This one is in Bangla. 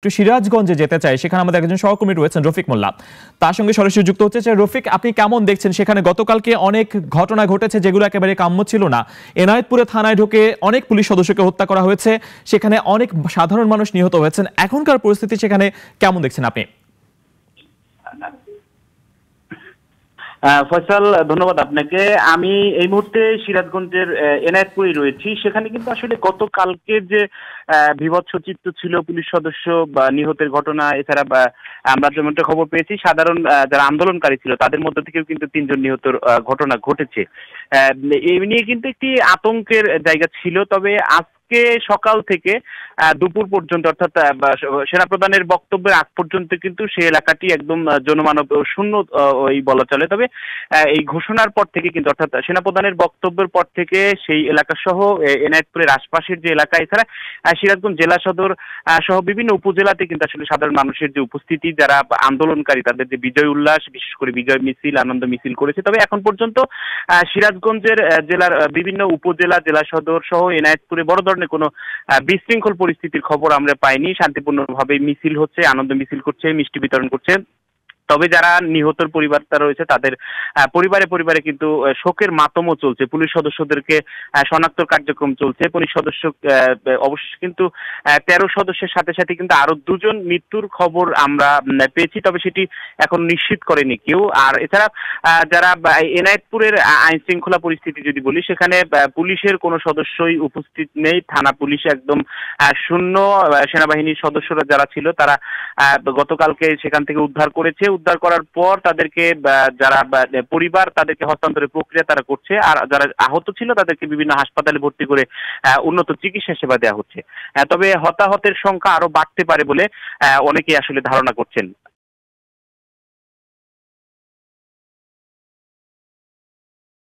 একটু সিরাজগঞ্জে যেতে চাই সেখানে আমাদের একজন সহকর্মী রয়েছেন রফিক মোল্লা তার সঙ্গে সরাসরি যুক্ত হচ্ছে রফিক আপনি কেমন দেখছেন সেখানে গতকালকে অনেক ঘটনা ঘটেছে যেগুলো একেবারে কাম্য ছিল না এনায়েতপুরে থানায় ঢুকে অনেক পুলিশ সদস্যকে হত্যা করা হয়েছে সেখানে অনেক সাধারণ মানুষ নিহত হয়েছেন এখনকার পরিস্থিতি সেখানে কেমন দেখছেন আপনি ফয়সাল ধন্যবাদ আপনাকে আমি এই মুহূর্তে সিরাজগঞ্জের এনায়তপুরে রয়েছি সেখানে কিন্তু আসলে গত কালকে যে বিভৎস চিত্র ছিল পুলিশ সদস্য বা নিহতের ঘটনা এছাড়া আমরা যেমনটা খবর পেয়েছি সাধারণ যারা আন্দোলনকারী ছিল তাদের মধ্যে থেকেও কিন্তু তিনজন নিহতের ঘটনা ঘটেছে এই নিয়ে কিন্তু একটি আতঙ্কের জায়গা ছিল তবে আজ আজকে সকাল থেকে দুপুর পর্যন্ত অর্থাৎ সেনাপ্রধানের বক্তব্যের আগ পর্যন্ত কিন্তু সে এলাকাটি একদম জনমানব শূন্য ওই বলা চলে তবে এই ঘোষণার পর থেকে কিন্তু অর্থাৎ সেনাপ্রধানের বক্তব্যের পর থেকে সেই এলাকা সহ এনায়তপুরের আশপাশের যে এলাকা এছাড়া সিরাজগঞ্জ জেলা সদর সহ বিভিন্ন উপজেলাতে কিন্তু আসলে সাধারণ মানুষের যে উপস্থিতি যারা আন্দোলনকারী তাদের যে বিজয় উল্লাস বিশেষ করে বিজয় মিছিল আনন্দ মিছিল করেছে তবে এখন পর্যন্ত সিরাজগঞ্জের জেলার বিভিন্ন উপজেলা জেলা সদর সহ এনায়তপুরে বড় ধরনের কোনো বিশৃঙ্খল পরিস্থিতির খবর আমরা পাইনি শান্তিপূর্ণভাবে মিছিল হচ্ছে আনন্দ মিছিল করছে মিষ্টি বিতরণ করছে তবে যারা নিহতর পরিবার পরিবারটা রয়েছে তাদের পরিবারে পরিবারে কিন্তু শোকের মাতমও চলছে পুলিশ সদস্যদেরকে শনাক্ত কার্যক্রম চলছে পুলিশ সদস্য অবশ্য কিন্তু তেরো সদস্যের সাথে সাথে কিন্তু আরো দুজন মৃত্যুর খবর আমরা পেয়েছি তবে সেটি এখন নিশ্চিত করেনি কেউ আর এছাড়া যারা এনায়তপুরের আইন শৃঙ্খলা পরিস্থিতি যদি বলি সেখানে পুলিশের কোনো সদস্যই উপস্থিত নেই থানা পুলিশ একদম শূন্য সেনাবাহিনীর সদস্যরা যারা ছিল তারা গতকালকে সেখান থেকে উদ্ধার করেছে উদ্ধার করার পর তাদেরকে যারা পরিবার তাদেরকে হস্তান্তরের প্রক্রিয়া তারা করছে আর যারা আহত ছিল তাদেরকে বিভিন্ন হাসপাতালে ভর্তি করে উন্নত চিকিৎসা সেবা দেওয়া হচ্ছে তবে হতাহতের সংখ্যা আরো বাড়তে পারে বলে অনেকেই আসলে ধারণা করছেন